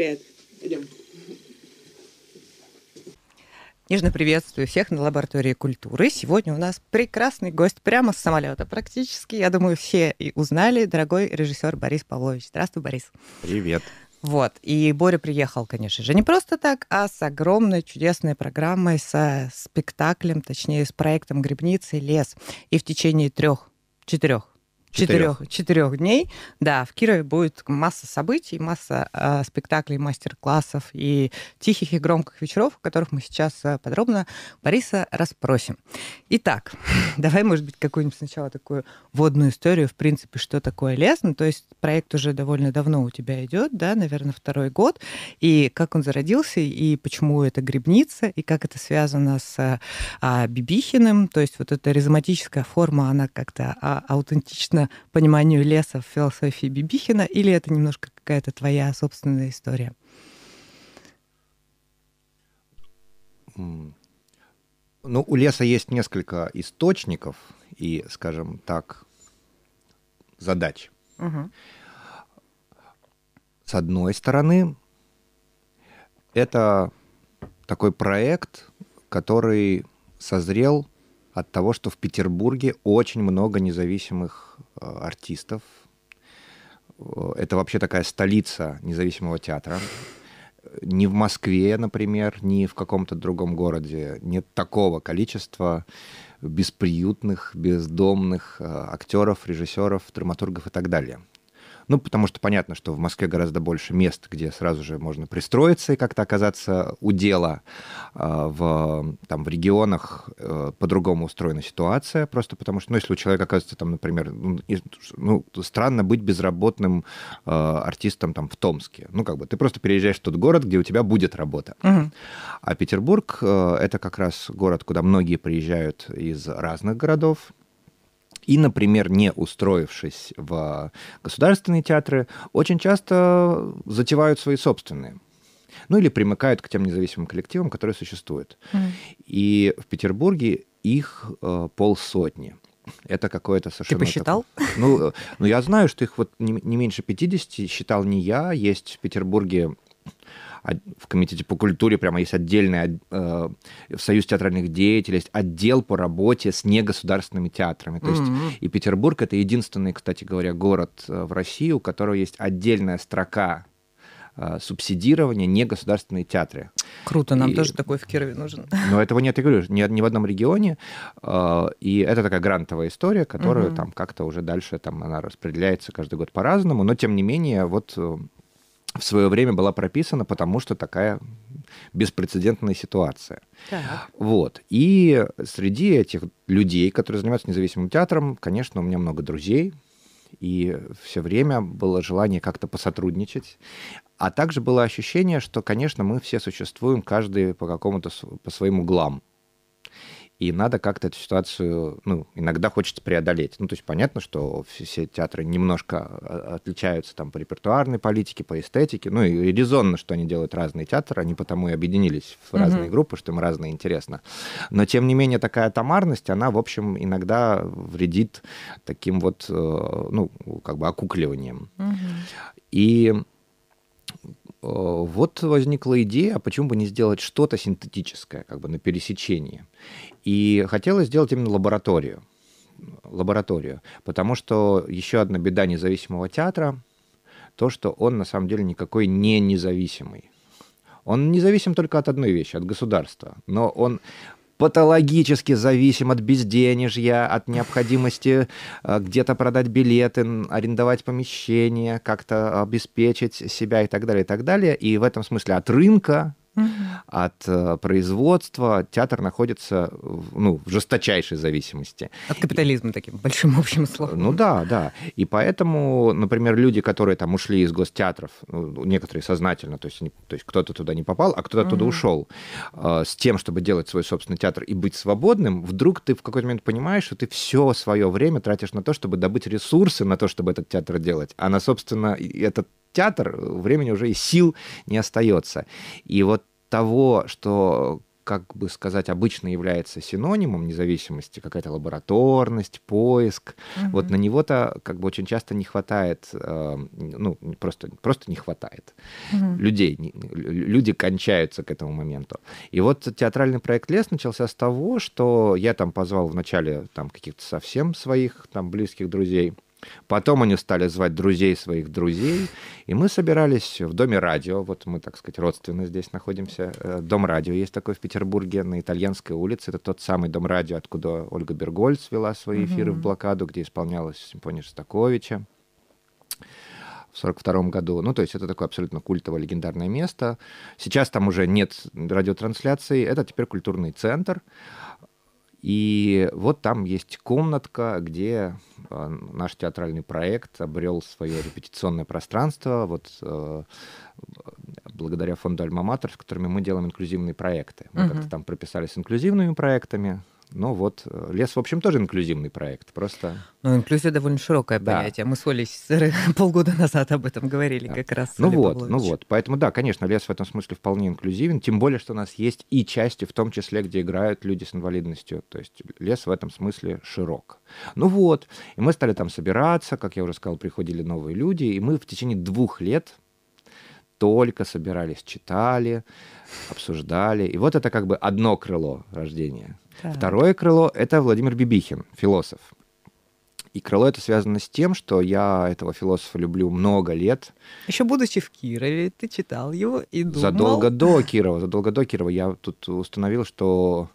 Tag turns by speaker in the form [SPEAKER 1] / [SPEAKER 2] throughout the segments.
[SPEAKER 1] впечатляет. Идем. Нежно приветствую всех на лаборатории культуры. Сегодня у нас прекрасный гость прямо с самолета практически. Я думаю, все и узнали. Дорогой режиссер Борис Павлович. Здравствуй, Борис. Привет. Вот. И Боря приехал, конечно же, не просто так, а с огромной чудесной программой, со спектаклем, точнее, с проектом «Грибницы лес». И в течение трех четырех Четырех. Четырех дней. Да, в Кирове будет масса событий, масса э, спектаклей, мастер-классов и тихих и громких вечеров, о которых мы сейчас а, подробно Бориса расспросим. Итак, давай, может быть, какую-нибудь сначала такую водную историю, в принципе, что такое лес. Ну, то есть проект уже довольно давно у тебя идет, да, наверное, второй год. И как он зародился, и почему это грибница, и как это связано с а, Бибихиным. То есть вот эта ризоматическая форма, она как-то а, аутентично интересно пониманию леса в философии Бибихина, или это немножко какая-то твоя собственная история?
[SPEAKER 2] Ну, у леса есть несколько источников и, скажем так, задач. Угу. С одной стороны, это такой проект, который созрел от того, что в Петербурге очень много независимых Э, артистов. Э, это вообще такая столица независимого театра. Ни в Москве, например, ни в каком-то другом городе нет такого количества бесприютных, бездомных э, актеров, режиссеров, драматургов и так далее. Ну, потому что понятно, что в Москве гораздо больше мест, где сразу же можно пристроиться и как-то оказаться у дела. А, в, там, в регионах э, по-другому устроена ситуация, просто потому что, ну, если у человека оказывается, там, например, ну, ну странно быть безработным э, артистом там в Томске. Ну, как бы ты просто переезжаешь в тот город, где у тебя будет работа. Угу. А Петербург э, — это как раз город, куда многие приезжают из разных городов, и, например, не устроившись в государственные театры, очень часто затевают свои собственные ну или примыкают к тем независимым коллективам, которые существуют. Mm. И в Петербурге их э, полсотни. Это какое-то совершенно... Ты посчитал? Такое... Ну, э, ну, я знаю, что их вот не, не меньше 50, считал не я. Есть в Петербурге в комитете по культуре прямо есть отдельный, э, в Союз театральных деятелей есть отдел по работе с негосударственными театрами. То есть mm-hmm. и Петербург — это единственный, кстати говоря, город э, в России, у которого есть отдельная строка э, субсидирования негосударственные театры. Круто, нам и... тоже
[SPEAKER 1] такой в Кирове нужен.
[SPEAKER 2] Но этого нет, я говорю, ни, ни в одном регионе. Э, и это такая грантовая история, которую угу. там как-то уже дальше там, она распределяется каждый год по-разному, но тем не менее вот в свое время была прописана, потому что такая беспрецедентная ситуация. Так. Вот. И среди этих людей, которые занимаются независимым театром, конечно, у меня много друзей, и все время было желание как-то посотрудничать. А также было ощущение, что, конечно, мы все существуем, каждый по какому-то по своим углам и надо как-то эту ситуацию, ну, иногда хочется преодолеть. Ну, то есть понятно, что все театры немножко а, а, отличаются там по репертуарной политике, по эстетике, ну, и резонно, что они делают разные театры, они потому и объединились в разные mm группы, что им разное интересно. Но, тем не менее, такая тамарность она, в общем, иногда вредит таким вот, э, ну, как бы окукливанием. mm И Э, вот возникла идея, а почему бы не сделать что-то синтетическое, как бы на пересечении. И хотелось сделать именно лабораторию. Лабораторию. Потому что еще одна беда независимого театра – то, что он на самом деле никакой не независимый. Он независим только от одной вещи, от государства. Но он патологически зависим от безденежья, от необходимости э, где-то продать билеты, арендовать помещение, как-то обеспечить себя и так далее, и так далее. И в этом смысле от рынка от э, производства. Театр находится в, ну, в жесточайшей зависимости. От капитализма таким большим общим словом. Ну да, да. И поэтому, например, люди, которые там ушли из гостеатров, ну, некоторые сознательно, то есть, то есть кто-то туда не попал, а кто-то угу. туда ушел, э, с тем, чтобы делать свой собственный театр и быть свободным, вдруг ты в какой-то момент понимаешь, что ты все свое время тратишь на то, чтобы добыть ресурсы на то, чтобы этот театр делать, а на, собственно, этот театр, времени уже и сил не остается. И вот того, что как бы сказать, обычно является синонимом независимости, какая-то лабораторность, поиск. Угу. Вот на него-то как бы очень часто не хватает, э, ну, просто, просто не хватает угу. людей. Не, люди кончаются к этому моменту. И вот театральный проект «Лес» начался с того, что я там позвал вначале там каких-то совсем своих там близких друзей – Потом они стали звать друзей своих друзей, и мы собирались в Доме радио, вот мы, так сказать, родственно здесь находимся. Э, Дом радио есть такой в Петербурге, на Итальянской улице. Это тот самый Дом радио, откуда Ольга Бергольц вела свои эфиры mm-hmm. в блокаду, где исполнялась симфония Шостаковича в 1942 году. Ну, то есть это такое абсолютно культовое, легендарное место. Сейчас там уже нет радиотрансляций. Это теперь культурный центр. И вот там есть комнатка, где Э, наш театральный проект обрел свое репетиционное пространство вот э, благодаря фонду «Альма-Матер», с которыми мы делаем инклюзивные проекты. Мы угу. как-то там прописались инклюзивными проектами, ну вот, э, лес, в общем, тоже инклюзивный проект, просто... Ну, инклюзия довольно широкое да. понятие. Мы с Олей
[SPEAKER 1] полгода назад об этом говорили да. как раз. Ну Олег вот, ну Павлович. ну вот.
[SPEAKER 2] Поэтому, да, конечно, лес в этом смысле вполне инклюзивен, тем более, что у нас есть и части, в том числе, где играют люди с инвалидностью. То есть лес в этом смысле широк. Ну вот, и мы стали там собираться, как я уже сказал, приходили новые люди, и мы в течение двух лет только собирались, читали, обсуждали. И вот это как бы одно крыло рождения. Так. Второе крыло — это Владимир Бибихин, философ. И крыло это связано с тем, что я этого философа люблю много лет. Еще
[SPEAKER 1] будучи в Кирове, ты читал
[SPEAKER 2] его и думал... Задолго до Кирова, задолго до Кирова я тут установил, что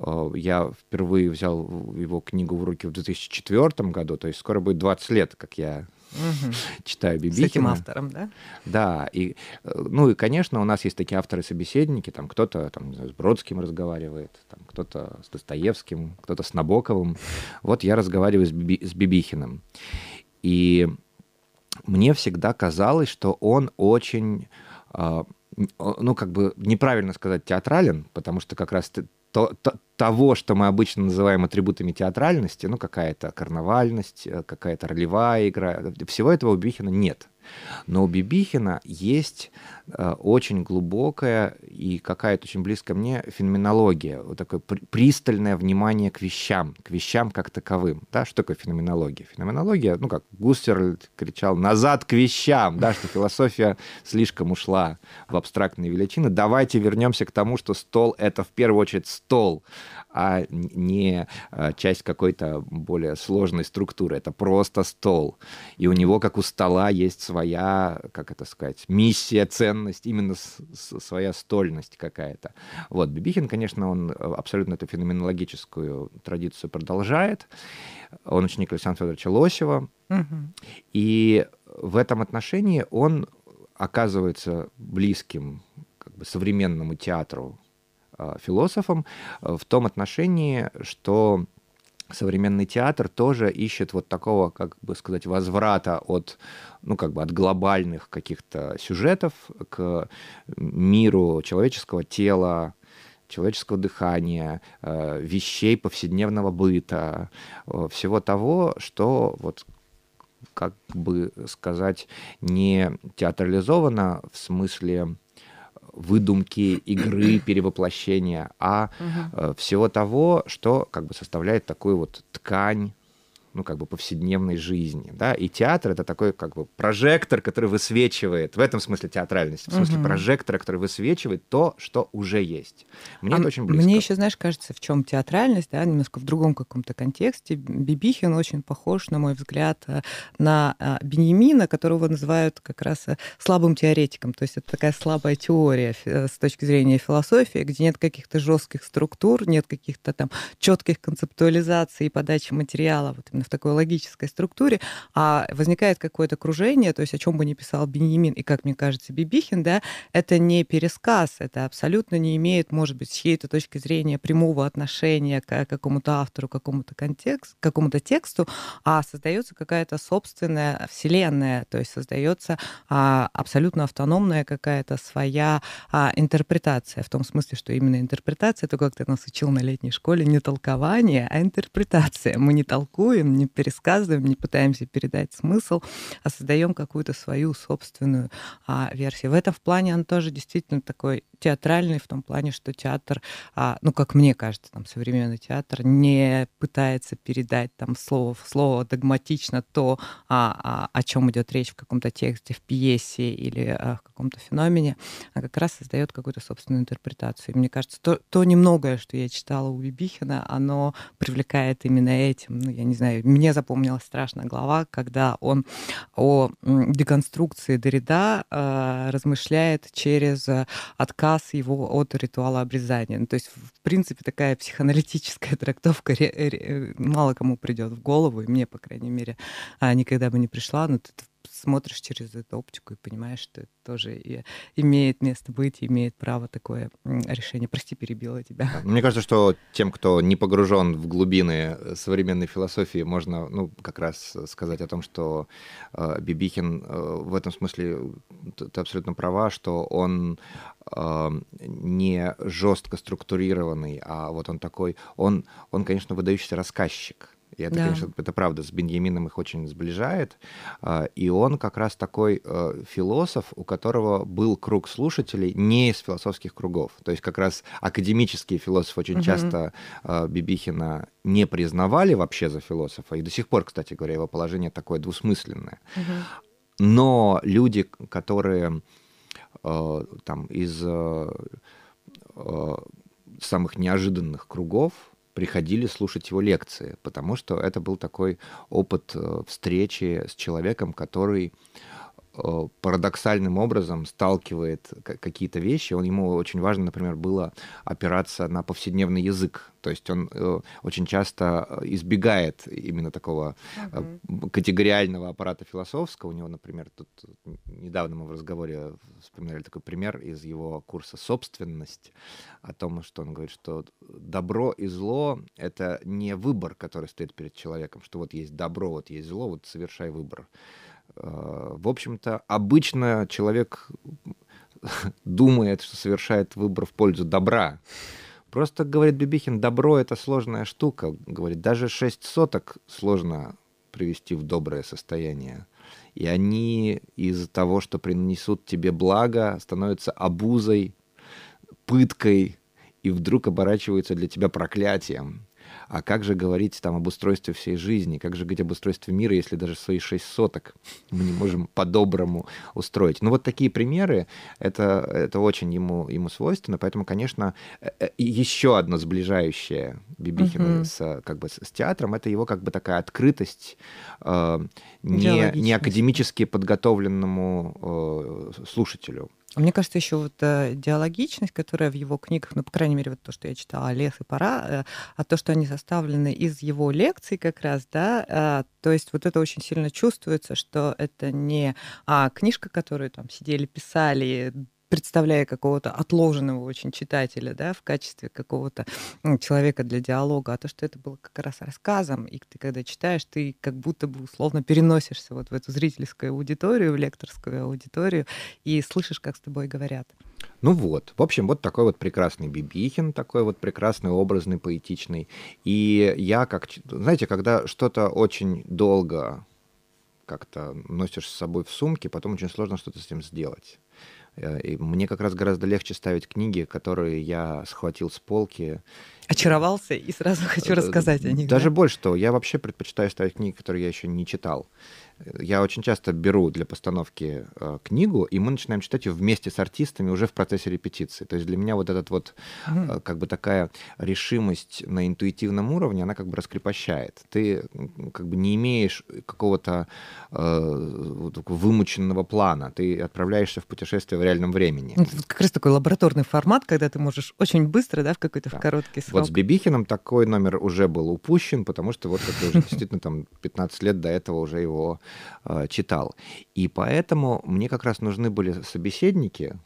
[SPEAKER 2] э, я впервые взял его книгу в руки в 2004 году, то есть скоро будет 20 лет, как я Угу. Читаю Бибикина. С этим автором, да? Да. И, э, ну и, конечно, у нас есть такие авторы-собеседники, там кто-то там, с Бродским разговаривает, там кто-то с Достоевским, кто-то с Набоковым. Вот я разговариваю с, Биби, с Бибихиным. И мне всегда казалось, что он очень а, ну, как бы неправильно сказать театрален, потому что как раз то, то, того, что мы обычно называем атрибутами театральности, ну, какая-то карнавальность, э, какая-то ролевая игра, всего этого у Бюхина нет. Но у Бибихина есть э, очень глубокая и какая-то очень близко мне феноменология, вот такое пристальное внимание к вещам, к вещам как таковым. Да? Что такое феноменология? Феноменология, ну как Гуссерль кричал «назад к вещам», да, что философия слишком ушла в абстрактные величины. Давайте вернемся к тому, что стол — это в первую очередь стол, а не э, часть какой-то более сложной структуры. Это просто стол. И у него, как у стола, есть своя своя, как это сказать, миссия, ценность, именно с, с, своя стольность какая-то. Вот, Бибихин, конечно, он э, абсолютно эту феноменологическую традицию продолжает. Он ученик Александра Федоровича Лосева. Угу. И в этом отношении он оказывается близким как бы, современному театру э, философом э, в том отношении, что современный театр тоже ищет вот такого, как бы сказать, возврата от, ну, как бы от глобальных каких-то сюжетов к миру человеческого тела, человеческого дыхания, э, вещей повседневного быта, э, всего того, что вот как бы сказать, не театрализовано в смысле выдумки, игры, перевоплощения, а угу. всего того, что как бы составляет такую вот ткань ну, как бы повседневной жизни, да, и театр — это такой, как бы, прожектор, который высвечивает, в этом смысле театральность, в смысле угу. прожектора, который высвечивает то, что уже есть. Мне а это очень близко. Мне
[SPEAKER 1] еще, знаешь, кажется, в чем театральность, да, немножко в другом каком-то контексте. Бибихин очень похож, на мой взгляд, э, на э, Бенемина, которого называют как раз э, слабым теоретиком, то есть это такая слабая теория с точки зрения философии, где нет каких-то жестких структур, нет каких-то там четких концептуализаций и подачи материала, вот именно в такой логической структуре, а возникает какое-то кружение, то есть о чем бы ни писал Бенемин и, как мне кажется, Бибихин, да, это не пересказ, это абсолютно не имеет, может быть, с чьей-то точки зрения прямого отношения к какому-то автору, какому-то контексту, какому-то тексту, а создается какая-то собственная вселенная, то есть создается а, абсолютно автономная какая-то своя а, интерпретация, в том смысле, что именно интерпретация, это как ты нас учил на летней школе, не толкование, а интерпретация. Мы не толкуем, не пересказываем, не пытаемся передать смысл, а создаем какую-то свою собственную а, версию. В этом плане он тоже действительно такой театральный, в том плане, что театр, а, ну, как мне кажется, там, современный театр не пытается передать там слово в слово догматично то, а, а, о чем идет речь в каком-то тексте, в пьесе или а, в каком-то феномене, а как раз создает какую-то собственную интерпретацию. И мне кажется, то, то немногое, что я читала у Бибихина, оно привлекает именно этим. Ну, я не знаю, мне запомнилась страшная глава, когда он о деконструкции Дорида э, размышляет через э, отказ его от ритуала обрезания. Ну, то есть, в принципе, такая психоаналитическая трактовка э, мало кому придет в голову, и мне, по крайней мере, а, никогда бы не пришла, но это смотришь через эту оптику и понимаешь, что это тоже и имеет место быть, имеет право такое решение. Прости, перебила тебя. А, мне
[SPEAKER 2] кажется, что тем, кто не погружен в глубины э, современной философии, можно ну, как раз э, сказать о том, что э, Бибихин э, в этом смысле, э, ты абсолютно права, что он не жестко структурированный, а вот он такой, он, он конечно, выдающийся рассказчик и это, да. конечно, это правда, с Беньямином их очень сближает. А, и он как раз такой э, философ, у которого был круг слушателей не из философских кругов. То есть как раз академические философы очень угу. часто а, Бибихина не признавали вообще за философа. И до сих пор, кстати говоря, его положение такое двусмысленное. Угу. Но люди, которые э, там из э, самых неожиданных кругов, приходили слушать его лекции, потому что это был такой опыт э, встречи с человеком, который Э, парадоксальным образом сталкивает какие-то вещи. Он, ему очень важно, например, было опираться на повседневный язык. То есть он э, очень часто э, избегает именно такого угу. категориального аппарата философского. У него, например, тут недавно мы в разговоре вспоминали такой пример из его курса «Собственность», о том, что он говорит, что добро и зло — это не выбор, который стоит перед человеком, что вот есть добро, вот есть зло, вот совершай выбор. Э, в общем-то, обычно человек думает, что совершает выбор в пользу добра. Просто, говорит Бибихин, добро — это сложная штука. Говорит, даже шесть соток сложно привести в доброе состояние. И они из-за того, что принесут тебе благо, становятся обузой, пыткой, и вдруг оборачиваются для тебя проклятием. А как же говорить там об устройстве всей жизни? Как же говорить об устройстве мира, если даже свои шесть соток мы не можем по-доброму устроить? Ну вот такие примеры, это, это очень ему, ему свойственно, поэтому, конечно, э, э, еще одно сближающее Бибихина угу. с, как бы, с театром, это его как бы такая открытость э, не, не академически подготовленному э, слушателю.
[SPEAKER 1] А мне кажется, еще вот э, диалогичность, которая в его книгах, ну, по крайней мере, вот то, что я читала, «Лес и пора», э, а то, что они составлены из его лекций как раз, да, э, то есть вот это очень сильно чувствуется, что это не а, книжка, которую там сидели, писали представляя какого-то отложенного очень читателя, да, в качестве какого-то ну, человека для диалога, а то, что это было как раз рассказом, и ты когда читаешь, ты как будто бы условно переносишься вот в эту зрительскую аудиторию, в лекторскую аудиторию, и слышишь, как с тобой говорят.
[SPEAKER 2] Ну вот, в общем, вот такой вот прекрасный Бибихин, такой вот прекрасный, образный, поэтичный. И я как, знаете, когда что-то очень долго как-то носишь с собой в сумке, потом очень сложно что-то с ним сделать. Э, и мне как раз гораздо легче ставить книги, которые я схватил с полки. Очаровался и сразу хочу э, рассказать о них. Даже да? больше того, я вообще предпочитаю ставить книги, которые я еще не читал я очень часто беру для постановки э, книгу, и мы начинаем читать ее вместе с артистами уже в процессе репетиции. То есть для меня вот этот вот э, как бы такая решимость на интуитивном уровне, она как бы раскрепощает. Ты как бы не имеешь какого-то э, вымученного плана, ты отправляешься в путешествие в реальном времени.
[SPEAKER 1] Это вот как раз такой лабораторный формат, когда ты можешь очень быстро, да, в какой-то да. короткий срок. Вот с
[SPEAKER 2] Бибихиным такой номер уже был упущен, потому что вот это уже действительно там 15 лет до этого уже его Э, читал. И поэтому мне как раз нужны были собеседники,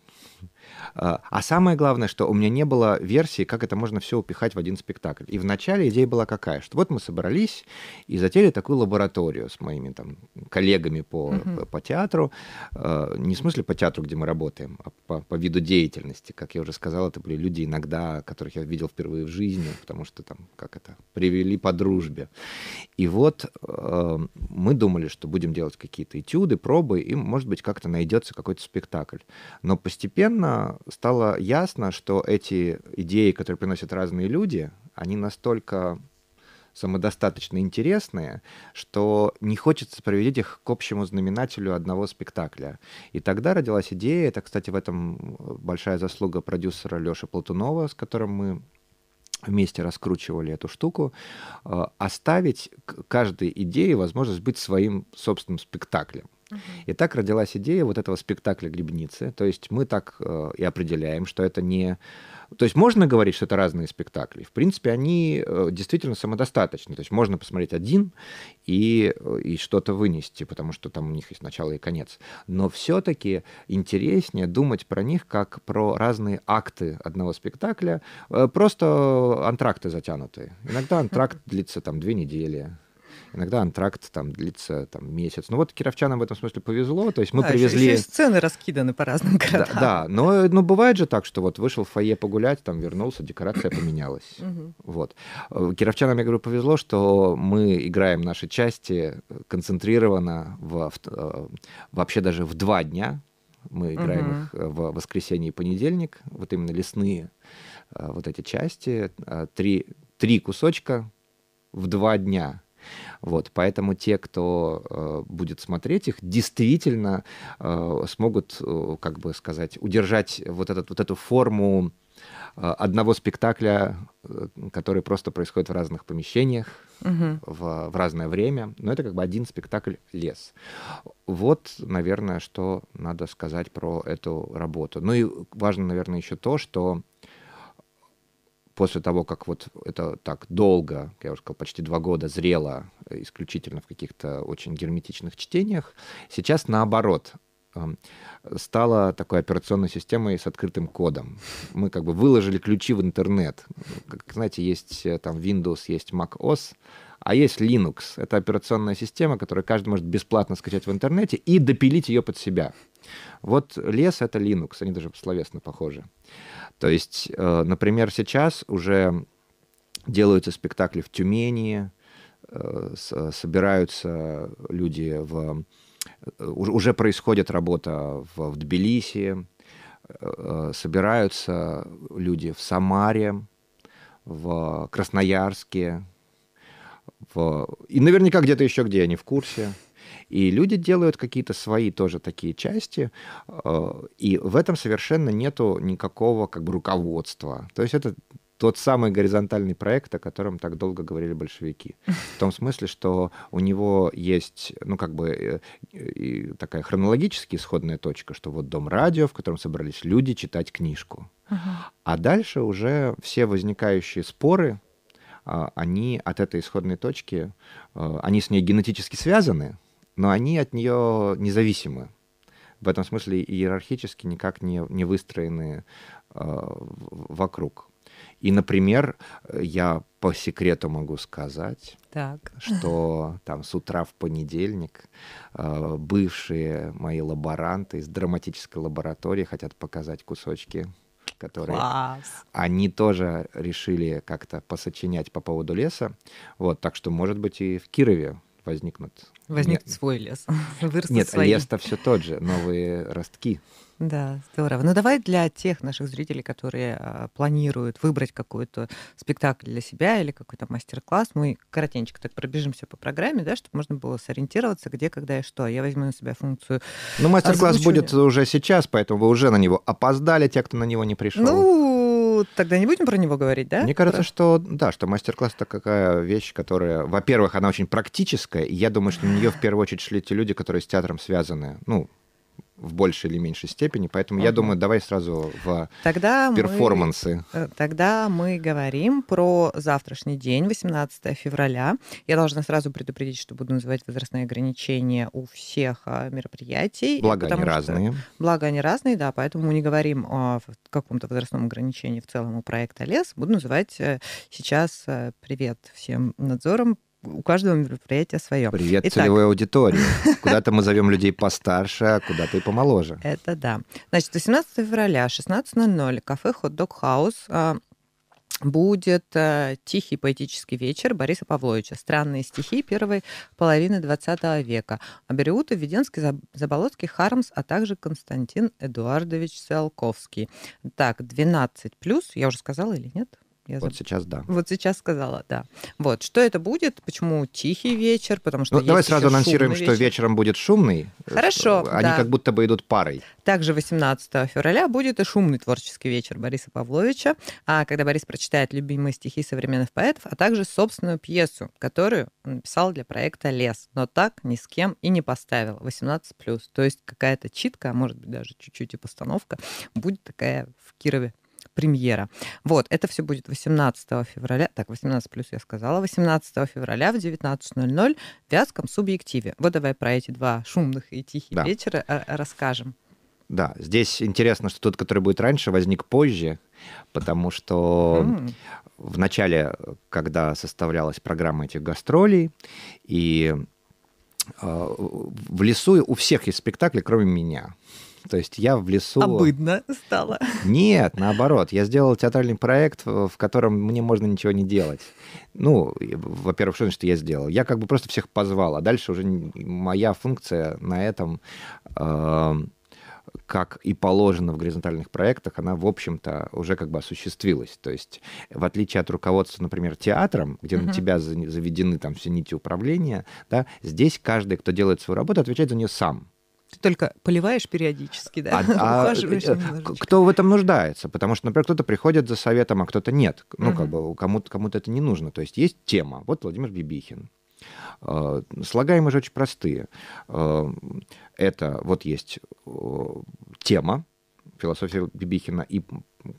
[SPEAKER 2] а, а самое главное, что у меня не было версии, как это можно все упихать в один спектакль. И вначале идея была какая, что вот мы собрались и затели такую лабораторию с моими там коллегами по, угу. uh по, театру, а, не в смысле по театру, где мы работаем, а по, по виду деятельности. Как я уже сказал, это были люди иногда, которых я видел впервые в жизни, потому что там, как это, привели по дружбе. И вот а, мы думали, что будем делать какие-то этюды, пробы, и, может быть, как-то найдется какой-то спектакль. Но постепенно стало ясно, что эти идеи, которые приносят разные люди, они настолько самодостаточно интересные, что не хочется приводить их к общему знаменателю одного спектакля. И тогда родилась идея, это, кстати, в этом э, большая заслуга продюсера Лёши Платунова, с которым мы вместе раскручивали эту штуку, э, оставить каждой идее возможность быть своим собственным спектаклем. Uh-huh. И так родилась идея вот этого спектакля «Грибницы». То есть мы так э, и определяем, что это не... То есть можно говорить, что это разные спектакли. В принципе, они э, действительно самодостаточны. То есть можно посмотреть один и, э, и что-то вынести, потому что там у них есть начало и конец. Но все-таки интереснее думать про них как про разные акты одного спектакля. Э, просто антракты затянутые. Иногда антракт длится там две недели Иногда антракт там длится там, месяц. Ну вот кировчанам в этом смысле повезло. То есть мы да, привезли... Еще, еще
[SPEAKER 1] сцены раскиданы по разным городам. Да,
[SPEAKER 2] да. Но, но ну, бывает же так, что вот вышел в фойе погулять, там вернулся, декорация поменялась. вот. Э, кировчанам, я говорю, повезло, что мы играем наши части концентрированно в, в, э, вообще даже в два дня. Мы играем их в воскресенье и понедельник. Вот именно лесные э, вот эти части. Три, три кусочка в два дня. Вот, поэтому те, кто э, будет смотреть их, действительно э, смогут, э, как бы сказать, удержать вот, этот, вот эту форму одного спектакля, который просто происходит в разных помещениях, угу. в, в разное время. Но это как бы один спектакль лес. Вот, наверное, что надо сказать про эту работу. Ну и важно, наверное, еще то, что после того, как вот это так долго, я уже сказал, почти два года зрело э, исключительно в каких-то очень герметичных чтениях, сейчас наоборот эм, стала такой операционной системой с открытым кодом. Мы как бы выложили ключи в интернет. Как знаете, есть э, там Windows, есть Mac OS, а есть Linux. Это операционная система, которую каждый может бесплатно скачать в интернете и допилить ее под себя. Вот лес — это Linux. Они даже словесно похожи. То есть, э, например, сейчас уже делаются спектакли в Тюмени, э, собираются люди в... Э, уже происходит работа в Тбилиси, собираются люди в Самаре, в Красноярске, в... И наверняка где-то еще, где они в курсе. И люди делают какие-то свои тоже такие части, э, и в этом совершенно нету никакого как бы руководства. То есть это тот самый горизонтальный проект, о котором так долго говорили большевики. В том смысле, что у него есть, ну, как бы э, такая хронологически исходная точка, что вот дом радио, в котором собрались люди читать книжку. Uh-huh. А дальше уже все возникающие споры, а, они от этой исходной точки, а, они с ней генетически связаны, но они от нее независимы. В этом смысле иерархически никак не, не выстроены а, вокруг. И, например, я по секрету могу сказать, так. что там с утра в понедельник бывшие мои лаборанты из драматической лаборатории хотят показать кусочки которые Класс. они тоже решили как-то посочинять по поводу леса. Вот, так что, может быть, и в Кирове возникнут. Возникнет свой лес. Вырастут Нет, лес-то все тот же, новые ростки.
[SPEAKER 1] Да, здорово. Ну давай для тех наших зрителей, которые а, планируют выбрать какой-то спектакль для себя или какой-то мастер-класс, мы коротенько так пробежимся по программе, да, чтобы можно было сориентироваться, где, когда и что. Я возьму на себя функцию.
[SPEAKER 2] Ну мастер-класс будет уже сейчас, поэтому вы уже на него опоздали, те, кто на него не пришел.
[SPEAKER 1] Ну тогда не будем про него говорить, да? Мне кажется, про...
[SPEAKER 2] что да, что мастер-класс это какая вещь, которая, во-первых, она очень практическая, и я думаю, что на нее в первую очередь шли те люди, которые с театром связаны, ну в большей или меньшей степени. Поэтому угу. я думаю, давай сразу в
[SPEAKER 1] тогда перформансы. Мы, э, тогда мы говорим про завтрашний день, 18 февраля. Я должна сразу предупредить, что буду называть возрастные ограничения у всех а, мероприятий. Благо они что, разные. Благо они разные, да, поэтому мы не говорим о а, каком-то возрастном ограничении в целом у проекта «Лес». Буду называть э, сейчас э, «Привет всем надзорам», у каждого мероприятия свое. Привет Итак. целевой аудитории.
[SPEAKER 2] Куда-то мы зовем людей постарше, а куда-то и помоложе.
[SPEAKER 1] Это да. Значит, 18 февраля, 16.00, кафе «Хот Дог Хаус» а, будет э, тихий поэтический вечер Бориса Павловича. Странные стихи первой половины 20 века. Абериута, Веденский, Заболоцкий, Хармс, а также Константин Эдуардович Циолковский. Так, 12 плюс,
[SPEAKER 2] я уже сказала или нет? Я вот заб... сейчас да.
[SPEAKER 1] Вот сейчас сказала, да. Вот, что это будет? Почему тихий вечер? Потому что ну, давай сразу анонсируем, вечер. что
[SPEAKER 2] вечером будет шумный. Хорошо, э, Они да. как будто бы идут парой.
[SPEAKER 1] Также 18 февраля будет и шумный творческий вечер Бориса Павловича, а когда Борис прочитает любимые стихи современных поэтов, а также собственную пьесу, которую он написал для проекта «Лес», но так ни с кем и не поставил. 18+. плюс, То есть какая-то читка, а может быть даже чуть-чуть и постановка, будет такая в Кирове премьера. Вот, это все будет 18 февраля. Так, 18 плюс я сказала. 18 февраля в 19.00 в Вятском субъективе. Вот давай про эти два шумных и тихих да. вечера а, а, расскажем.
[SPEAKER 2] Да, здесь интересно, что тот, который будет раньше, возник позже, потому что mm. в начале, когда составлялась программа этих гастролей, и э, в лесу у всех есть спектакли, кроме меня. То есть я в лесу... Обыдно стало. Нет, наоборот. Я сделал театральный проект, в котором мне можно ничего не делать. Ну, во-первых, что значит я сделал? Я как бы просто всех позвал, а дальше уже моя функция на этом... Э как и положено в горизонтальных проектах, она, в общем-то, уже как бы осуществилась. То есть, в отличие от руководства, например, театром, где Uh -huh. на тебя заведены там все нити управления, да, здесь каждый, кто делает свою работу, отвечает за нее сам.
[SPEAKER 1] Ты только поливаешь периодически, да? А, а, э,
[SPEAKER 2] кто в этом нуждается? Потому что, например, кто-то приходит за советом, а кто-то нет. Ну, угу. как бы кому-то кому это не нужно. То есть есть тема. Вот Владимир Бибихин. Э, слагаемые же очень простые. Э, это вот есть тема, философия Бибихина, и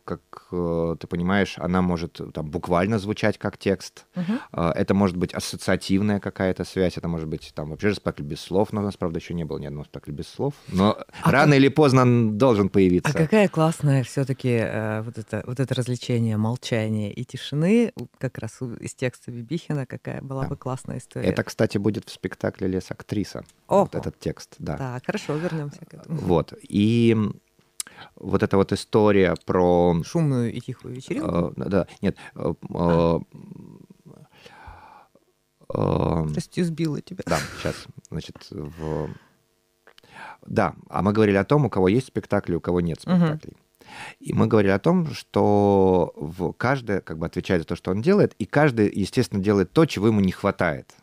[SPEAKER 2] как э, ты понимаешь, она может э, там буквально звучать как текст. Uh-huh. Э, это может быть ассоциативная какая-то связь, это может быть там вообще же спектакль без слов, но у нас, правда, еще не было ни одного спектакля без слов. Но а рано как... или поздно должен а появиться. А
[SPEAKER 1] какая классная все-таки э, вот, это, вот это развлечение молчания и тишины, как раз из текста Бибихина, какая была да. бы классная история. Это,
[SPEAKER 2] кстати, будет в спектакле «Лес актриса». О, вот этот текст, да. Так, хорошо, вернемся к этому. Вот, и вот эта вот история про... Шумную и тихую вечеринку? Э, да, нет. Э, э, э, Прости, сбила тебя. Да, сейчас. Значит, в... Да, а мы говорили о том, у кого есть спектакли, у кого нет спектаклей. И мы говорили о том, что в каждый как бы отвечает за то, что он делает, и каждый, естественно, делает то, чего ему не хватает.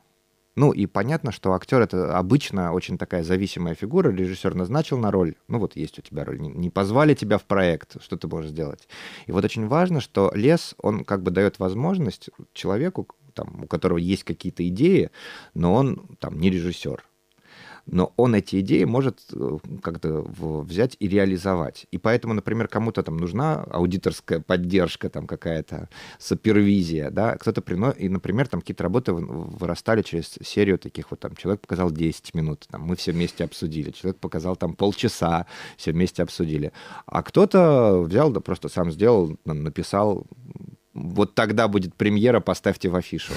[SPEAKER 2] Ну и понятно, что актер это обычно очень такая зависимая фигура. Режиссер назначил на роль, ну вот есть у тебя роль, не позвали тебя в проект, что ты можешь сделать. И вот очень важно, что лес, он как бы дает возможность человеку, там, у которого есть какие-то идеи, но он там не режиссер но он эти идеи может э, как-то взять и реализовать. И поэтому, например, кому-то там нужна аудиторская поддержка, там какая-то супервизия, да, кто-то прино... и, например, там какие-то работы вырастали через серию таких вот, там, человек показал 10 минут, там, мы все вместе обсудили, человек показал там полчаса, все вместе обсудили. А кто-то взял, да просто сам сделал, написал, вот тогда будет премьера, поставьте в афишу.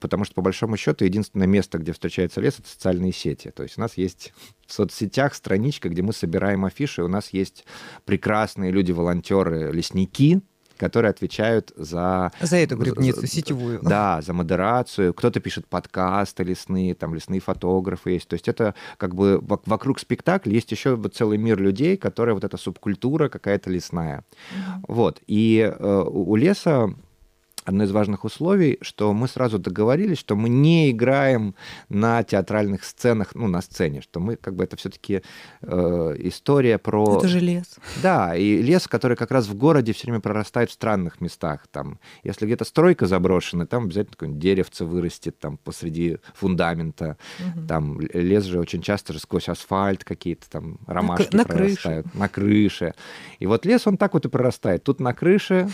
[SPEAKER 2] Потому что, по большому счету, единственное место, где встречается лес, это социальные сети. То есть у нас есть в соцсетях страничка, где мы собираем афиши, у нас есть прекрасные люди-волонтеры, лесники, которые отвечают за... За эту грибницу за, сетевую. Да, за модерацию. Кто-то пишет подкасты лесные, там лесные фотографы есть. То есть это как бы вокруг спектакля есть еще вот целый мир людей, которые вот эта субкультура какая-то лесная. Mm-hmm. Вот. И э, у леса одно из важных условий, что мы сразу договорились, что мы не играем на театральных сценах, ну, на сцене, что мы как бы это все-таки э, история про... Это же лес. Да, и лес, который как раз в городе все время прорастает в странных местах. Там, если где-то стройка заброшена, там обязательно какое-нибудь деревце вырастет там посреди фундамента. Угу. Там лес же очень часто же сквозь асфальт какие-то там ромашки на, прорастают. крыше. На крыше. И вот лес, он так вот и прорастает. Тут на крыше,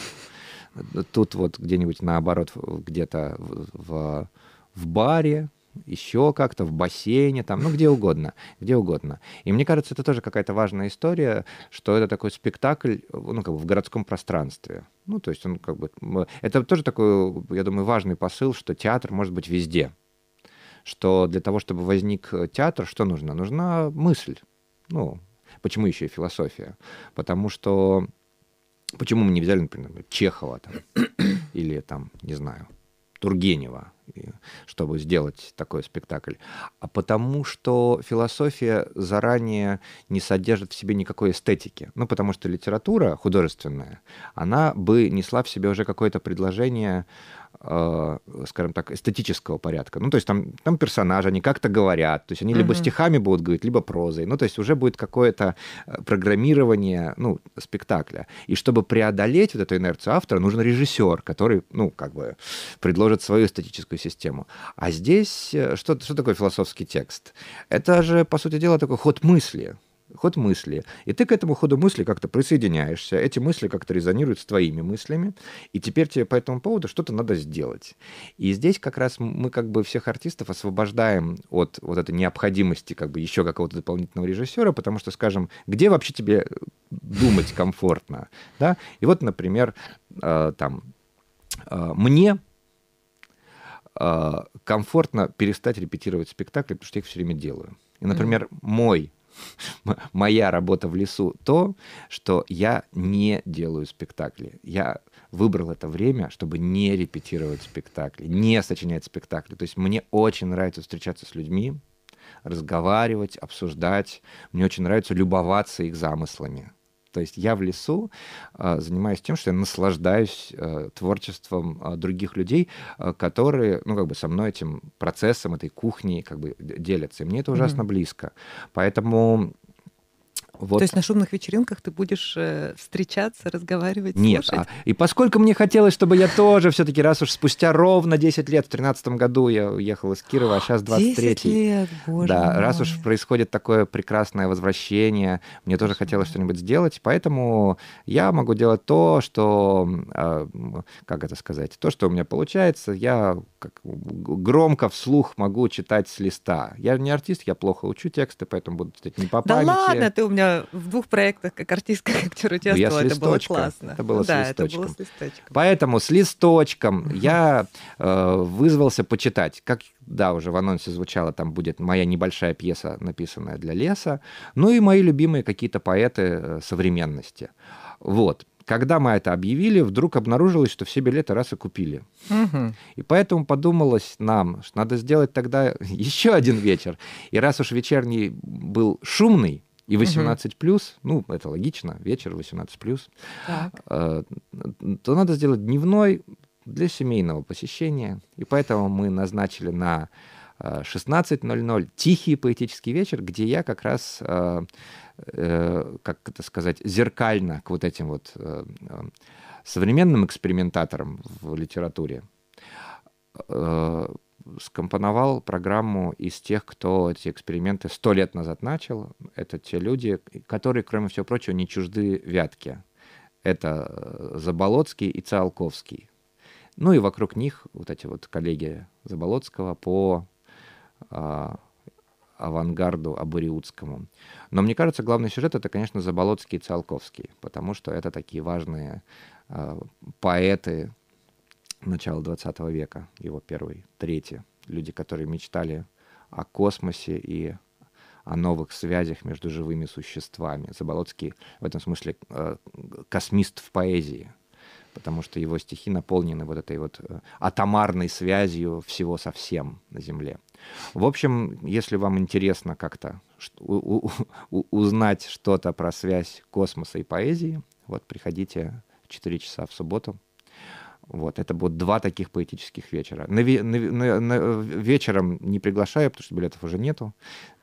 [SPEAKER 2] Тут вот где-нибудь наоборот, где-то в, в, в баре, еще как-то в бассейне, там, ну где угодно, где угодно. И мне кажется, это тоже какая-то важная история, что это такой спектакль, ну как бы в городском пространстве. Ну то есть он как бы, это тоже такой, я думаю, важный посыл, что театр может быть везде, что для того, чтобы возник театр, что нужно? Нужна мысль. Ну, почему еще и философия? Потому что Почему мы не взяли, например, Чехова там, или там, не знаю, Тургенева? чтобы сделать такой спектакль, а потому что философия заранее не содержит в себе никакой эстетики. Ну, потому что литература художественная, она бы несла в себе уже какое-то предложение, э, скажем так, эстетического порядка. Ну, то есть там, там персонажи, они как-то говорят, то есть они угу. либо стихами будут говорить, либо прозой. Ну, то есть уже будет какое-то э, программирование, ну, спектакля. И чтобы преодолеть вот эту инерцию автора, нужен режиссер, который, ну, как бы предложит свою эстетическую систему. А здесь э, что, что такое философский текст? Это же, по сути дела, такой ход мысли ход мысли. И ты к этому ходу мысли как-то присоединяешься, эти мысли как-то резонируют с твоими мыслями, и теперь тебе по этому поводу что-то надо сделать. И здесь как раз мы как бы всех артистов освобождаем от вот этой необходимости как бы еще какого-то дополнительного режиссера, потому что, скажем, где вообще тебе э, думать комфортно, да? И вот, например, э, там, мне а, комфортно перестать репетировать спектакли, потому что я их все время делаю. И, например, mm-hmm. мой моя работа в лесу то, что я не делаю спектакли. Я выбрал это время, чтобы не репетировать спектакли, не сочинять спектакли. То есть мне очень нравится встречаться с людьми, разговаривать, обсуждать. Мне очень нравится любоваться их замыслами. То есть я в лесу э, занимаюсь тем, что я наслаждаюсь э, творчеством э, других людей, э, которые, ну, как бы со мной этим процессом, этой кухней, как бы делятся. И мне это ужасно mm-hmm. близко. Поэтому вот. То есть на
[SPEAKER 1] шумных вечеринках ты будешь э, встречаться, разговаривать,
[SPEAKER 2] Нет, А, и поскольку мне хотелось, чтобы я тоже все-таки, раз уж спустя ровно 10 лет, в 2013 году я уехал из Кирова, а сейчас 23 10 лет, боже Да, мой. раз уж происходит такое прекрасное возвращение, мне тоже хотелось что-нибудь сделать, поэтому я могу делать то, что, а, как это сказать, то, что у меня получается, я как громко вслух могу читать с листа. Я не артист, я плохо учу тексты, поэтому буду читать не по памяти. Да ладно,
[SPEAKER 1] ты у меня в двух проектах как артистка, как актер ну, участвовала. Это было классно. Это было да, с листочком. Это было с листочком.
[SPEAKER 2] Поэтому с листочком я э, вызвался почитать. Как, да, уже в анонсе звучало, там будет моя небольшая пьеса, написанная для леса. Ну и мои любимые какие-то поэты э, современности. Вот когда мы это объявили, вдруг обнаружилось, что все билеты раз и купили. Угу. И поэтому подумалось нам, что надо сделать тогда еще один вечер. И раз уж вечерний был шумный, и 18 плюс, ну, это логично, вечер 18 плюс, а, то надо сделать дневной для семейного посещения. И поэтому мы назначили на 16.00 а, тихий поэтический вечер, где я как раз, э, э, как это сказать, зеркально к вот этим вот э, э современным экспериментаторам в литературе э, скомпоновал программу из тех, кто эти эксперименты сто лет назад начал. Это те люди, которые, кроме всего прочего, не чужды вятке. Это э, Заболоцкий и Циолковский. Ну и вокруг них вот эти вот коллеги Заболоцкого по а, авангарду абуриутскому. Но мне кажется, главный сюжет — это, конечно, Заболоцкий и Циолковский, потому что это такие важные а, поэты, начала 20 века, его первый, третий. Люди, которые мечтали о космосе и о новых связях между живыми существами. Заболоцкий в этом смысле э, космист в поэзии, потому что его стихи наполнены вот этой вот э, атомарной связью всего со всем на Земле. В общем, если вам интересно как-то узнать что-то про связь космоса и поэзии, вот приходите в 4 часа в субботу вот, это будут два таких поэтических вечера. На, на, на, на, вечером не приглашаю, потому что билетов уже нету.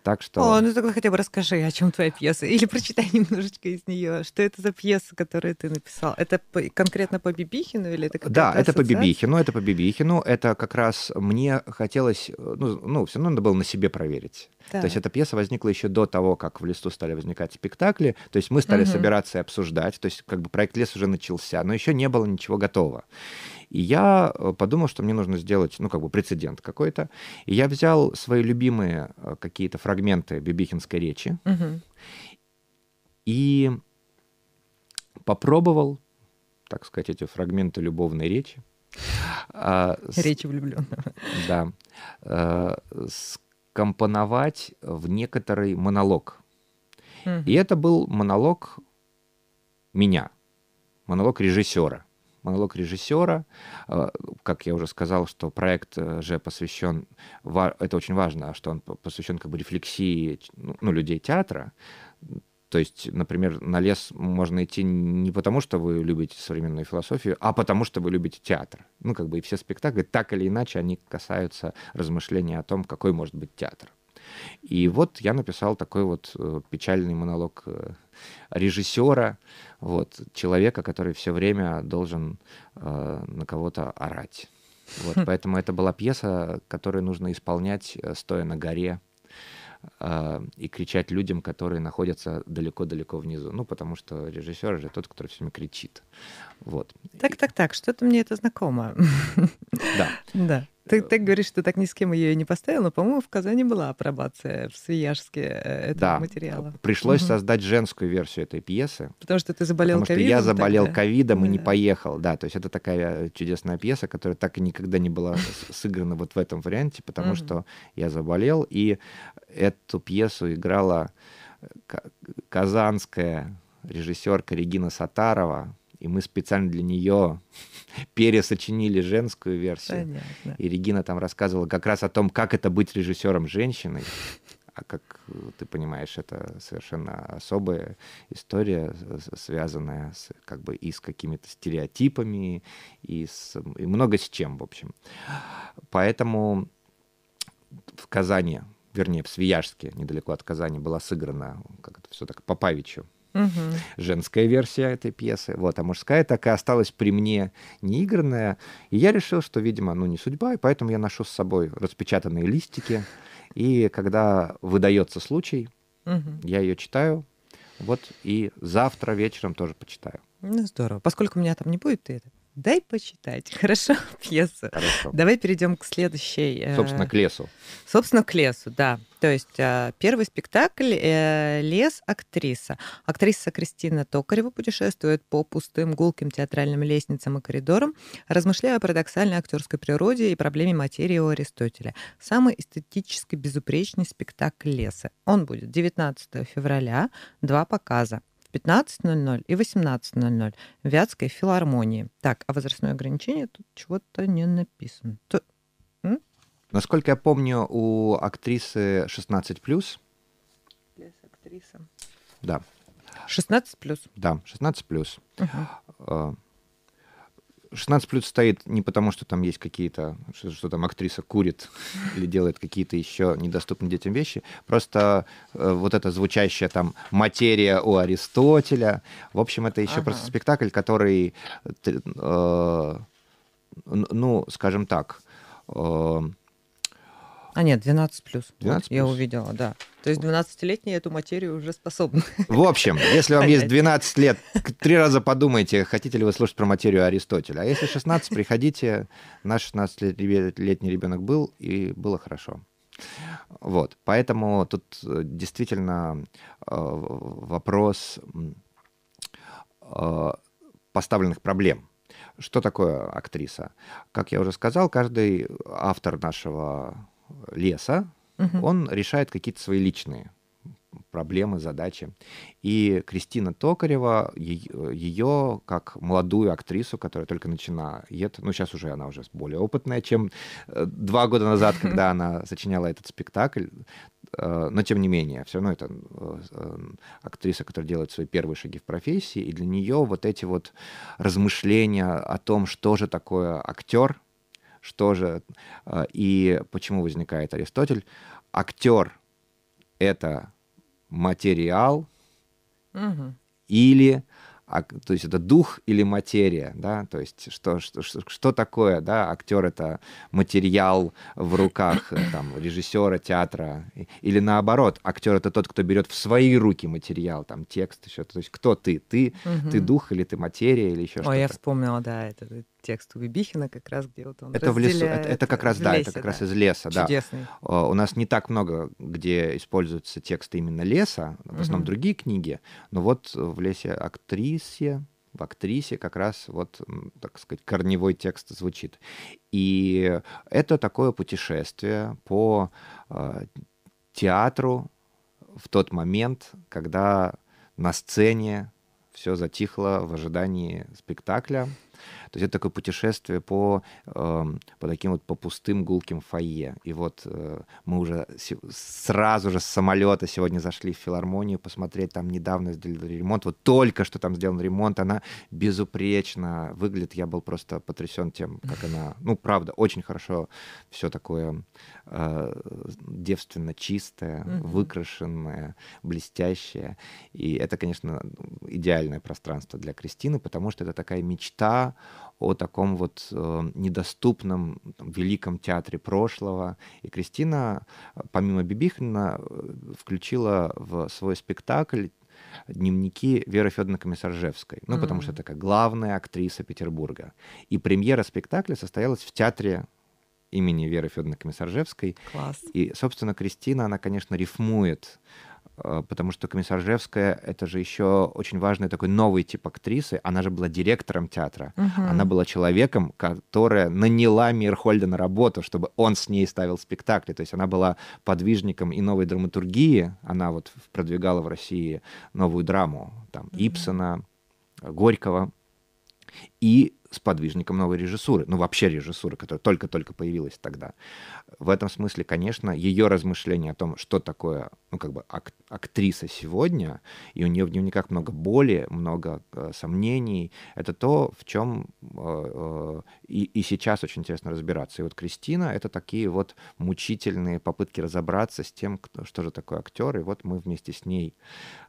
[SPEAKER 2] Так что... О, ну тогда
[SPEAKER 1] хотя бы расскажи, о чем твоя пьеса, или прочитай немножечко из нее. Что это за пьеса, которую ты написал? Это по, конкретно по Бибихину или это Да, это по Бибихину,
[SPEAKER 2] это по Бибихину. Это как раз мне хотелось, э, ну, ну все равно надо было на себе проверить. Да. То есть эта пьеса возникла еще до того, как в листу стали возникать спектакли. То есть мы стали угу. собираться и обсуждать. То есть как бы проект лес уже начался, но еще не было ничего готово. И я э, подумал, что мне нужно сделать, ну, как бы прецедент какой-то. И я взял свои любимые э, какие-то фрагменты бибихинской речи угу. и попробовал, так сказать, эти фрагменты любовной речи. А, речи влюбленного. Да. Э, скомпоновать в некоторый монолог. Угу. И это был монолог меня, монолог режиссера монолог режиссера. Э, как я уже сказал, что проект э, же посвящен, это очень важно, что он посвящен как бы рефлексии ну, ну, людей театра. То есть, например, на лес можно идти не потому, что вы любите современную философию, а потому, что вы любите театр. Ну, как бы и все спектакли, так или иначе, они касаются размышления о том, какой может быть театр. И вот я написал такой вот э, печальный монолог э, режиссера, вот, человека, который все время должен э, на кого-то орать. Вот, хм. поэтому это была пьеса, которую нужно исполнять, э, стоя на горе э, и кричать людям, которые находятся далеко-далеко внизу. Ну, потому что режиссер же тот, который всеми кричит. Вот.
[SPEAKER 1] Так, так, так, что-то мне это знакомо. Да. Да. Ты э, так говоришь, что так ни с кем ее не поставил, но, по-моему, в Казани была апробация в Свияжске э, этого да. материала. Пришлось угу. создать
[SPEAKER 2] женскую версию этой пьесы. Потому что ты заболел ковидом. Потому что я заболел ковидом и да. не поехал, да. То есть это такая э, чудесная пьеса, которая так и никогда не была сыграна вот в этом варианте, потому что я заболел, и эту пьесу играла казанская режиссерка Регина Сатарова, и мы специально для нее пересочинили женскую версию. Понятно. И Регина там рассказывала как раз о том, как это быть режиссером женщиной. А как ты понимаешь, это совершенно особая история, связанная с, как бы и с какими-то стереотипами, и, с, и много с чем, в общем. Поэтому в Казани, вернее, в Свияжске, недалеко от Казани, была сыграна, как это все так, по Павичу, Угу. Женская версия этой пьесы. Вот, а мужская такая осталась при мне неигранная. И я решил, что, видимо, ну не судьба, и поэтому я ношу с собой распечатанные листики. И когда выдается случай, угу. я ее читаю. Вот и завтра вечером тоже почитаю. Ну здорово.
[SPEAKER 1] Поскольку меня там не будет, ты это Дай почитать, хорошо, пьесу. Хорошо. Давай перейдем к следующей. Э, собственно, к лесу. Собственно, к лесу, да. То есть э, первый спектакль э, «Лес. Актриса». Актриса Кристина Токарева путешествует по пустым гулким театральным лестницам и коридорам, размышляя о парадоксальной актерской природе и проблеме материи у Аристотеля. Самый эстетически безупречный спектакль «Леса». Он будет 19 февраля, два показа. 15.00 и 18.00 в Вятской филармонии. Так, а возрастное ограничение тут чего-то не написано. То...
[SPEAKER 2] Насколько я помню, у актрисы 16+. Плюс актриса. Да. 16+. Да, 16+. Угу. 16 плюс стоит не потому, что там есть какие-то, что, что там актриса курит или делает какие-то еще недоступные детям вещи. Просто э, вот эта звучащая там материя у Аристотеля. В общем, это еще ага. просто спектакль, который, э, ну, скажем так, э,
[SPEAKER 1] а нет, 12 плюс. 12 плюс. Я увидела, да. То есть 12-летние эту материю уже способны.
[SPEAKER 2] В общем, если вам есть 12 лет, три раза подумайте, хотите ли вы слушать про материю Аристотеля. А если 16, приходите. Наш 16-летний ребенок был, и было хорошо. Вот, поэтому тут э, действительно э, вопрос э, поставленных проблем. Что такое актриса? Как я уже сказал, каждый автор нашего леса, угу. он решает какие-то свои личные проблемы, задачи. И Кристина Токарева, ее как молодую актрису, которая только начинает, ну сейчас уже она уже более опытная, чем э, два года назад, когда она сочиняла этот спектакль, э, но тем не менее, все равно это э, актриса, которая делает свои первые шаги в профессии, и для нее вот эти вот размышления о том, что же такое актер, что же э, и почему возникает Аристотель. Актер — это материал угу. или а, то есть это дух или материя, да, то есть что, что, что, что такое, да, актер это материал в руках э, там, режиссера театра, или наоборот, актер это тот, кто берет в свои руки материал, там, текст, еще, то есть кто ты, ты, угу. ты дух или ты материя или еще что-то. Ой, я
[SPEAKER 1] вспомнила, да, это текст у Вибихина, как раз где вот он это в лесу, это, это как раз, да, это как да. раз из леса, Чудесный. да.
[SPEAKER 2] Э, у нас не так много, где используются тексты именно леса, в основном угу. другие книги, но вот в «Лесе актрисе», в актрисе как раз вот, так сказать, корневой текст звучит. И это такое путешествие по э, театру в тот момент, когда на сцене все затихло в ожидании спектакля, то есть это такое путешествие по, эм, по таким вот по пустым гулким фойе. И вот э, мы уже сразу же с самолета сегодня зашли в филармонию посмотреть, там недавно сделали ремонт, вот только что там сделан ремонт, она безупречно выглядит. Я был просто потрясен тем, как она, ну, правда, очень хорошо все такое э, девственно чистое, выкрашенное, блестящее. И это, конечно, идеальное пространство для Кристины, потому что это такая мечта о таком вот э, недоступном там, великом театре прошлого. И Кристина, э, помимо Бибихнина, э, включила в свой спектакль дневники Веры Федоровны Комиссаржевской, ну, mm-hmm. потому что это как главная актриса Петербурга. И премьера спектакля состоялась в театре имени Веры Федоровны Комиссаржевской. Класс. И, собственно, Кристина, она, конечно, рифмует Э, потому что Комиссаржевская — это же еще очень важный такой новый тип актрисы. Она же была директором театра. Угу. Она была человеком, которая наняла Мирхольда на работу, чтобы он с ней ставил спектакли. То есть она была подвижником и новой драматургии. Она вот продвигала в России новую драму там, угу. Ипсона, Горького. И сподвижником новой режиссуры, ну вообще режиссуры, которая только-только появилась тогда. В этом смысле, конечно, ее размышления о том, что такое, ну как бы ак- актриса сегодня, и у нее в дневниках много боли, много э, сомнений, это то, в чем э, э, и, и сейчас очень интересно разбираться. И вот Кристина — это такие вот мучительные попытки разобраться с тем, кто, что же такое актер, и вот мы вместе с ней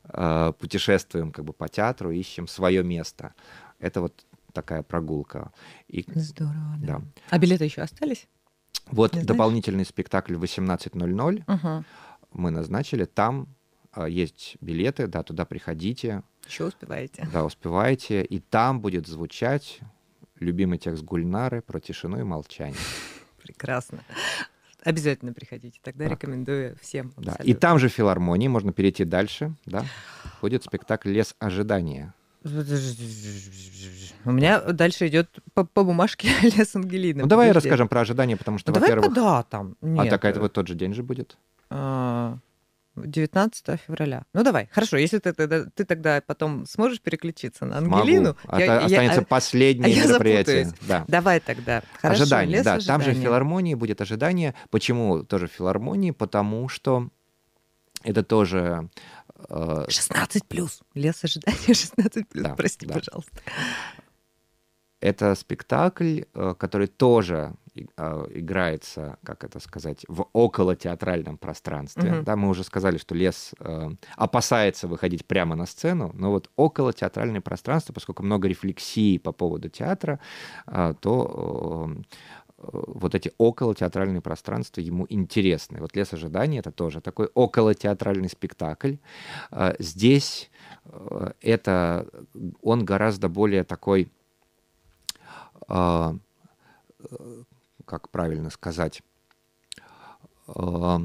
[SPEAKER 2] э, путешествуем как бы по театру, ищем свое место. Это вот такая прогулка. И, Здорово, да. да.
[SPEAKER 1] А билеты еще остались?
[SPEAKER 2] Вот Ты дополнительный знаешь? спектакль в 18.00 угу. мы назначили. Там а, есть билеты, да, туда приходите. Еще успеваете. Да, успеваете. И там будет звучать любимый текст Гульнары про тишину и молчание.
[SPEAKER 1] Прекрасно. Обязательно приходите, тогда так. рекомендую всем. Да. И там
[SPEAKER 2] же в филармонии, можно перейти дальше, да, Ходит спектакль «Лес ожидания».
[SPEAKER 1] У меня дальше идет по, по бумажке Лес Ангелины. Ну, давай Подожди. расскажем
[SPEAKER 2] про ожидания, потому что, давай во-первых... да, там. Нет. А так а это вот тот же день же будет.
[SPEAKER 1] 19 а, февраля. Ну давай, хорошо, если ты, ты, ты тогда потом сможешь переключиться на Ангелину. Могу. А я, останется я, последнее я мероприятие. Да.
[SPEAKER 2] Давай тогда. Хорошо, ожидание, лес, да. Ожидания. Там же в филармонии будет ожидание. Почему тоже в филармонии? Потому что это тоже 16
[SPEAKER 1] э, плюс. Лес ожидания 16
[SPEAKER 2] плюс. Да, Прости, да. пожалуйста. Это спектакль, э, который тоже э, играется, как это сказать, в около театральном пространстве. Угу. Да, мы уже сказали, что лес опасается выходить прямо на сцену, но вот около театральное пространство, поскольку много рефлексии по поводу театра, то вот эти около театральные пространства ему интересны. Вот «Лес ожидания это тоже такой около театральный спектакль. А, здесь э, это, он гораздо более такой, а, э, как правильно сказать, а,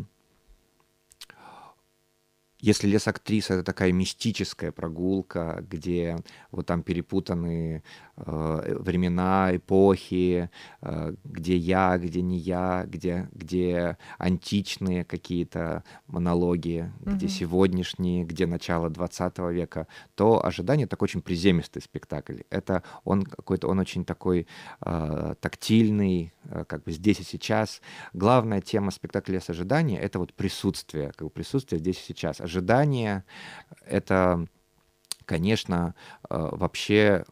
[SPEAKER 2] если лес актриса это такая мистическая прогулка, где вот там перепутаны э, времена, эпохи, э, где я, где не я, где, где античные какие-то монологи, угу. где сегодняшние, где начало 20 века, то ожидание такой очень приземистый спектакль. Это он какой-то, он очень такой э, тактильный, э, как бы здесь и сейчас. Главная тема спектакля с ожидания это вот присутствие, как бы присутствие здесь и сейчас ожидания, это, конечно, э, вообще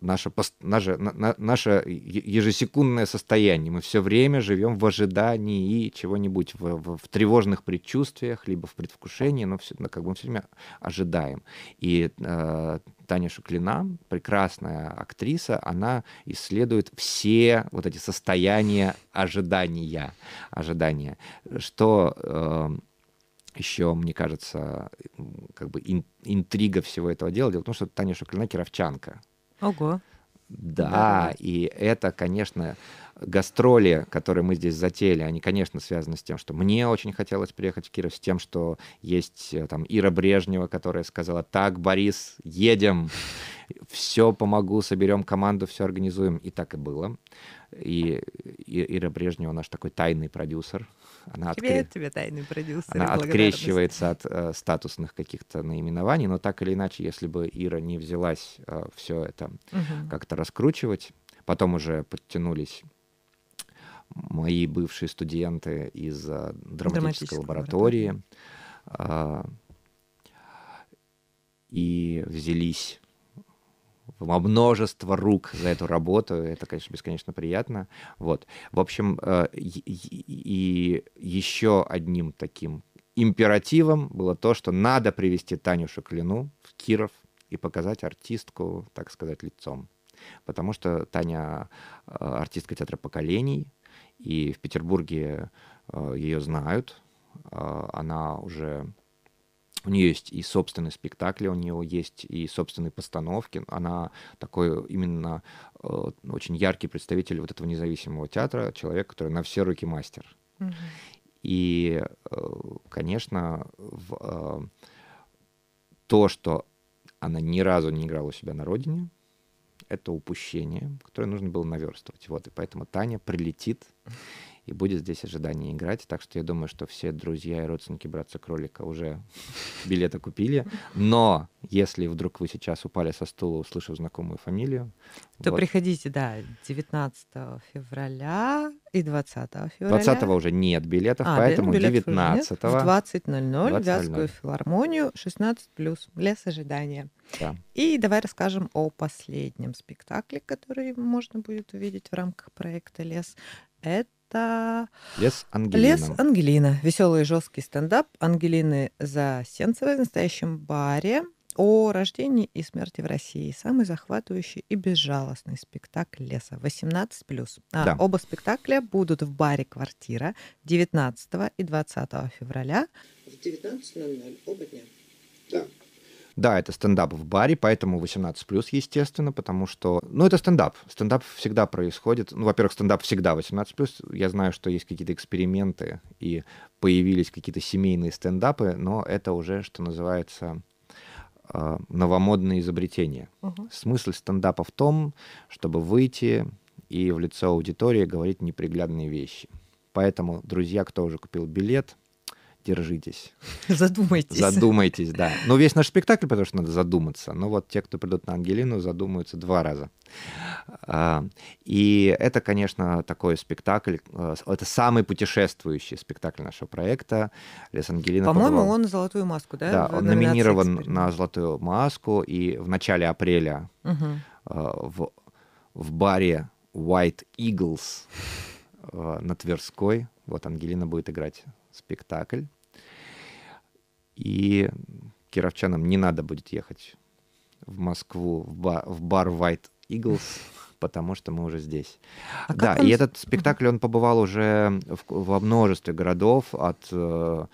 [SPEAKER 2] наше, наше, наше ежесекундное состояние. Мы все время живем в ожидании и чего-нибудь, в, в, в тревожных предчувствиях, либо в предвкушении, но все, как бы мы все время ожидаем. И э, Таня Шуклина, прекрасная актриса, она исследует все вот эти состояния ожидания. ожидания что э, еще, мне кажется, как бы ин, интрига всего этого дела. Дело в том, что Таня Шуклина кировчанка.
[SPEAKER 1] Ого. Да, да,
[SPEAKER 2] и это, конечно, гастроли, которые мы здесь затеяли, они, конечно, связаны с тем, что мне очень хотелось приехать в Киров, с тем, что есть э, там Ира Брежнева, которая сказала, так, Борис, едем, все помогу, соберем команду, все организуем. И так и было. И Ира Брежнева наш такой тайный продюсер, она тебе, откре... тебе тайный продюсер. Она открещивается от э, статусных каких-то наименований, но так или иначе, если бы Ира не взялась э, все это угу. как-то раскручивать, потом уже подтянулись мои бывшие студенты из э, драматической, лаборатории. лаборатории. Э, и взялись множество рук за эту работу. Это, конечно, бесконечно приятно. Вот. В общем, э, и еще одним таким императивом было то, что надо привести Танюшу Клину в Киров и показать артистку, так сказать, лицом. Потому что Таня э, артистка театра поколений, и в Петербурге э, ее знают. Она уже у нее есть и собственные спектакли, у нее есть и собственные постановки. Она такой именно э, очень яркий представитель вот этого независимого театра, человек, который на все руки мастер. Mm-hmm. И, э, конечно, в, э, то, что она ни разу не играла у себя на родине, это упущение, которое нужно было наверстывать. Вот, и поэтому Таня прилетит и будет здесь ожидание играть. Так что я думаю, что все друзья и родственники братца кролика уже билеты купили. Но если вдруг вы сейчас упали со стула, услышав знакомую фамилию, то вот.
[SPEAKER 1] приходите, да, 19 февраля и 20 февраля. 20
[SPEAKER 2] уже нет билетов, а, поэтому билет 19 в 20.00 20 Вятскую
[SPEAKER 1] филармонию 16 плюс лес ожидания. Да. И давай расскажем о последнем спектакле, который можно будет увидеть в рамках проекта Лес. Это это... Лес Ангелина. Лес Ангелина. Веселый и жесткий стендап Ангелины Засенцевой в настоящем баре о рождении и смерти в России. Самый захватывающий и безжалостный спектакль «Леса» 18+. А, да. Оба спектакля будут в баре «Квартира» 19
[SPEAKER 2] и 20 февраля.
[SPEAKER 1] В 19.00 оба дня. Да.
[SPEAKER 2] Да, это стендап в баре, поэтому 18+, естественно, потому что... Ну, это стендап. Стендап всегда происходит. Ну, во-первых, стендап всегда 18+. Я знаю, что есть какие-то эксперименты, и появились какие-то семейные стендапы, но это уже, что называется, а, новомодные изобретения. Угу. Смысл стендапа в том, чтобы выйти и в лицо аудитории говорить неприглядные вещи. Поэтому, друзья, кто уже купил билет, держитесь.
[SPEAKER 1] Задумайтесь. Задумайтесь,
[SPEAKER 2] да. Ну, весь наш спектакль, потому что надо задуматься. Но вот те, кто придут на Ангелину, задумаются два раза. А, и это, конечно, такой спектакль, э, это самый путешествующий спектакль нашего проекта. Лес Ангелина. По-моему, подавал... он
[SPEAKER 1] «Золотую маску», да? Да, он номинирован
[SPEAKER 2] эксперт. на «Золотую маску», и в начале апреля угу. в, в баре White Eagles э, на Тверской. Вот Ангелина будет играть спектакль. И кировчанам не надо будет ехать в Москву, в, ба- в бар White Eagles, потому что мы уже здесь. А да, он... и этот спектакль, он побывал уже в, во множестве городов, от э,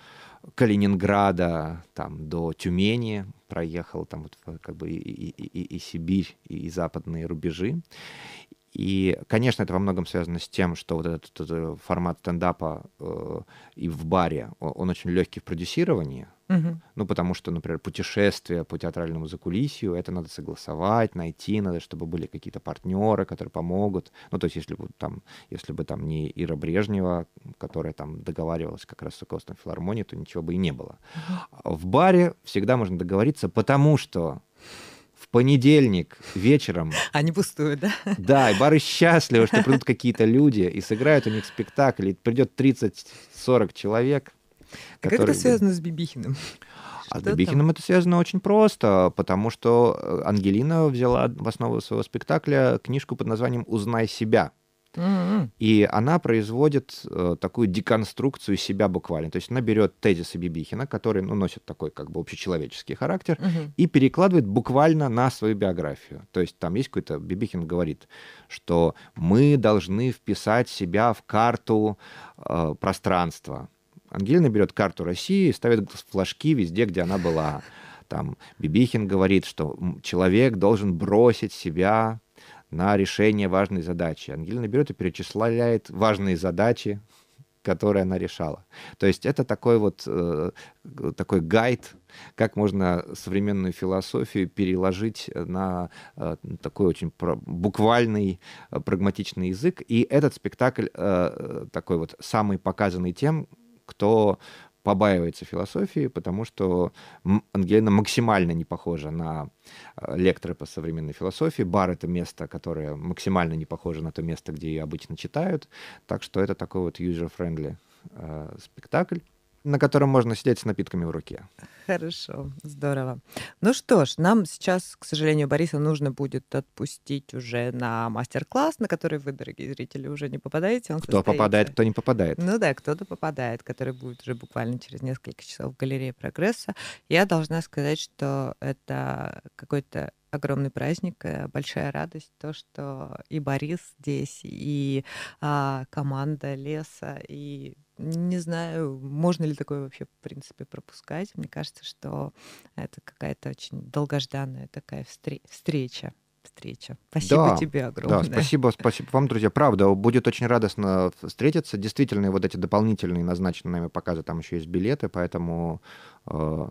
[SPEAKER 2] Калининграда там, до Тюмени, проехал там вот как бы и, и, и, и Сибирь, и, и западные рубежи. И, конечно, это во многом связано с тем, что вот этот, этот формат стендапа э, и в баре, он очень легкий в продюсировании. Угу. Ну, потому что, например, путешествие по театральному закулисью, это надо согласовать, найти, надо, чтобы были какие-то партнеры, которые помогут. Ну, то есть, если бы там, если бы там не Ира Брежнева, которая там договаривалась как раз с руководством филармонией, то ничего бы и не было. А в баре всегда можно договориться, потому что в понедельник вечером.
[SPEAKER 1] Они пустуют, да?
[SPEAKER 2] Да, и бары счастливы, что придут какие-то люди и сыграют у них спектакль, и придет 30-40 человек. А как это связано с Бибихиным? А с Бибихиным это связано очень просто, потому что э, Ангелина взяла в основу своего спектакля книжку под названием «Узнай себя», Mm-hmm. И она производит э, такую деконструкцию себя буквально. То есть она берет тезисы Бибихина, которые ну, носят такой как бы общечеловеческий характер, mm-hmm. и перекладывает буквально на свою биографию. То есть там есть какой-то... Бибихин говорит, что мы должны вписать себя в карту э, пространства. Ангелина берет карту России и ставит флажки везде, где она была. Там Бибихин говорит, что человек должен бросить себя на решение важной задачи. Ангелина берет и перечисляет важные задачи, которые она решала. То есть это такой вот э, такой гайд, как можно современную философию переложить на э, такой очень про- буквальный э, прагматичный язык. И этот спектакль э, такой вот самый показанный тем, кто побаивается философии, потому что Ангелина максимально не похожа на э, лекторы по современной философии. Бар — это место, которое максимально не похоже на то место, где ее обычно читают. Так что это такой вот user-friendly э, спектакль на котором можно сидеть с напитками в руке.
[SPEAKER 1] Хорошо, здорово. Ну что ж, нам сейчас, к сожалению, Бориса нужно будет отпустить уже на мастер-класс, на который вы, дорогие зрители, уже не попадаете. Он кто состоится... попадает, кто не попадает. Ну да, кто-то попадает, который будет уже буквально через несколько часов в галерее прогресса. Я должна сказать, что это какой-то огромный праздник, э, большая радость, то, что и Борис здесь, и а, команда Леса, и не знаю, можно ли такое вообще, в принципе, пропускать. Мне кажется, что это какая-то очень долгожданная такая встр- встреча встреча. Спасибо да, тебе огромное. Да, спасибо,
[SPEAKER 2] спасибо вам, друзья. Правда, будет очень радостно встретиться. Действительно, вот эти дополнительные назначенные нами показы, там еще есть билеты, поэтому э,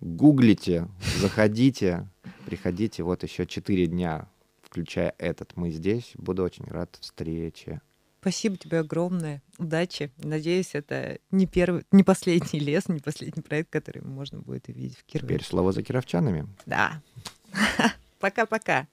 [SPEAKER 2] гуглите, заходите, приходите. Вот еще четыре дня, включая этот, мы здесь. Буду очень рад встрече.
[SPEAKER 1] Спасибо тебе огромное. Удачи. Надеюсь, это не первый, не последний лес, не последний проект, который можно будет увидеть в Кирове. Теперь слово за кировчанами. Да. Пока-пока.